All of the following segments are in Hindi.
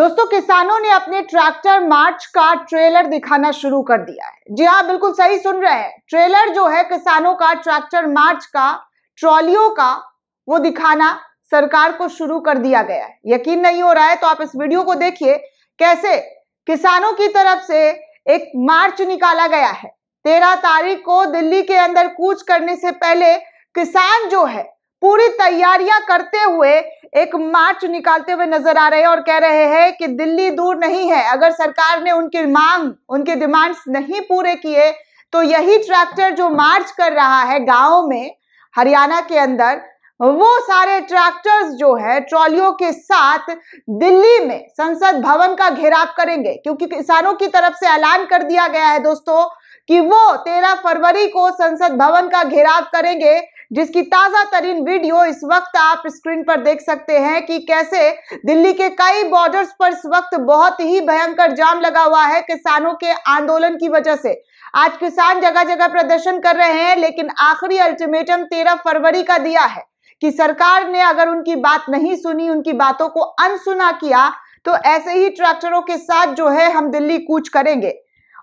दोस्तों किसानों ने अपने ट्रैक्टर मार्च का ट्रेलर दिखाना शुरू कर दिया है जी हाँ बिल्कुल सही सुन रहे हैं ट्रेलर जो है किसानों का ट्रैक्टर मार्च का ट्रॉलियों का वो दिखाना सरकार को शुरू कर दिया गया है यकीन नहीं हो रहा है तो आप इस वीडियो को देखिए कैसे किसानों की तरफ से एक मार्च निकाला गया है तेरह तारीख को दिल्ली के अंदर कूच करने से पहले किसान जो है पूरी तैयारियां करते हुए एक मार्च निकालते हुए नजर आ रहे हैं और कह रहे हैं कि दिल्ली दूर नहीं है अगर सरकार ने उनकी मांग उनके डिमांड्स नहीं पूरे किए तो यही ट्रैक्टर जो मार्च कर रहा है गाँव में हरियाणा के अंदर वो सारे ट्रैक्टर्स जो है ट्रॉलियों के साथ दिल्ली में संसद भवन का घेराव करेंगे क्योंकि किसानों की तरफ से ऐलान कर दिया गया है दोस्तों कि वो 13 फरवरी को संसद भवन का घेराव करेंगे जिसकी ताजा तरीन वीडियो इस वक्त आप स्क्रीन पर देख सकते हैं कि कैसे दिल्ली के कई बॉर्डर्स पर इस वक्त बहुत ही भयंकर जाम लगा हुआ है किसानों के आंदोलन की वजह से आज किसान जगह जगह प्रदर्शन कर रहे हैं लेकिन आखिरी अल्टीमेटम तेरह फरवरी का दिया है कि सरकार ने अगर उनकी बात नहीं सुनी उनकी बातों को अनसुना किया तो ऐसे ही ट्रैक्टरों के साथ जो है हम दिल्ली कूच करेंगे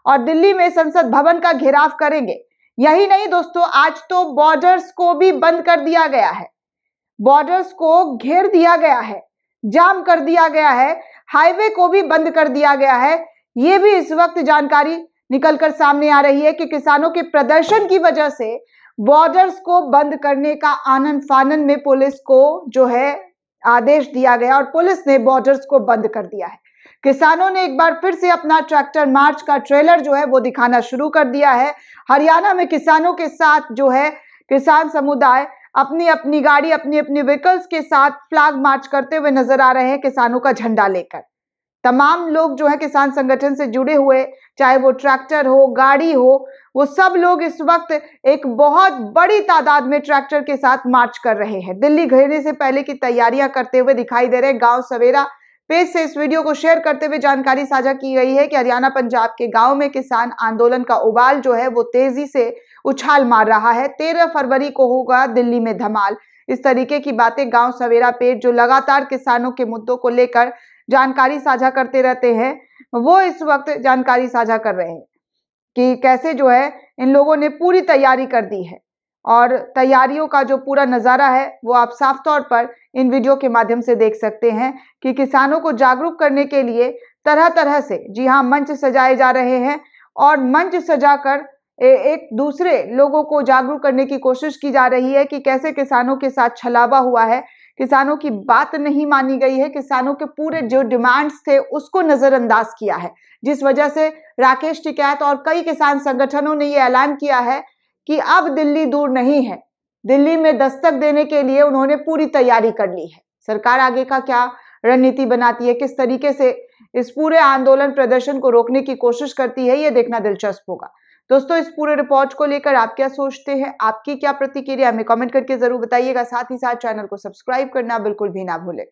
और दिल्ली में संसद भवन का घेराव करेंगे यही नहीं दोस्तों आज तो बॉर्डर्स को भी बंद कर दिया गया है बॉर्डर्स को घेर दिया गया है जाम कर दिया गया है हाईवे को भी बंद कर दिया गया है ये भी इस वक्त जानकारी निकलकर सामने आ रही है कि किसानों के प्रदर्शन की वजह से बॉर्डर्स को बंद करने का आनंद फानन में पुलिस को जो है आदेश दिया गया और पुलिस ने बॉर्डर्स को बंद कर दिया है किसानों ने एक बार फिर से अपना ट्रैक्टर मार्च का ट्रेलर जो है वो दिखाना शुरू कर दिया है हरियाणा में किसानों के साथ जो है किसान समुदाय अपनी अपनी गाड़ी अपनी अपनी व्हीकल्स के साथ फ्लैग मार्च करते हुए नजर आ रहे हैं किसानों का झंडा लेकर तमाम लोग जो है किसान संगठन से जुड़े हुए चाहे वो ट्रैक्टर हो गाड़ी हो वो सब लोग इस वक्त एक बहुत बड़ी तादाद में ट्रैक्टर के साथ मार्च कर रहे हैं दिल्ली घेरने से पहले की तैयारियां करते हुए दिखाई दे रहे गांव सवेरा पेज से इस वीडियो को शेयर करते हुए जानकारी साझा की गई है कि हरियाणा पंजाब के गांव में किसान आंदोलन का उबाल जो है वो तेजी से उछाल मार रहा है तेरह फरवरी को होगा दिल्ली में धमाल इस तरीके की बातें गांव सवेरा पेज जो लगातार किसानों के मुद्दों को लेकर जानकारी साझा करते रहते हैं वो इस वक्त जानकारी साझा कर रहे हैं कि कैसे जो है इन लोगों ने पूरी तैयारी कर दी है और तैयारियों का जो पूरा नज़ारा है वो आप साफ तौर पर इन वीडियो के माध्यम से देख सकते हैं कि किसानों को जागरूक करने के लिए तरह तरह से जी हाँ मंच सजाए जा रहे हैं और मंच सजाकर एक दूसरे लोगों को जागरूक करने की कोशिश की जा रही है कि कैसे किसानों के साथ छलावा हुआ है किसानों की बात नहीं मानी गई है किसानों के पूरे जो डिमांड्स थे उसको नज़रअंदाज किया है जिस वजह से राकेश टिकैत और कई किसान संगठनों ने ये ऐलान किया है कि अब दिल्ली दूर नहीं है दिल्ली में दस्तक देने के लिए उन्होंने पूरी तैयारी कर ली है सरकार आगे का क्या रणनीति बनाती है किस तरीके से इस पूरे आंदोलन प्रदर्शन को रोकने की कोशिश करती है ये देखना दिलचस्प होगा दोस्तों इस पूरे रिपोर्ट को लेकर आप क्या सोचते हैं आपकी क्या प्रतिक्रिया हमें कमेंट करके जरूर बताइएगा साथ ही साथ चैनल को सब्सक्राइब करना बिल्कुल भी ना भूलें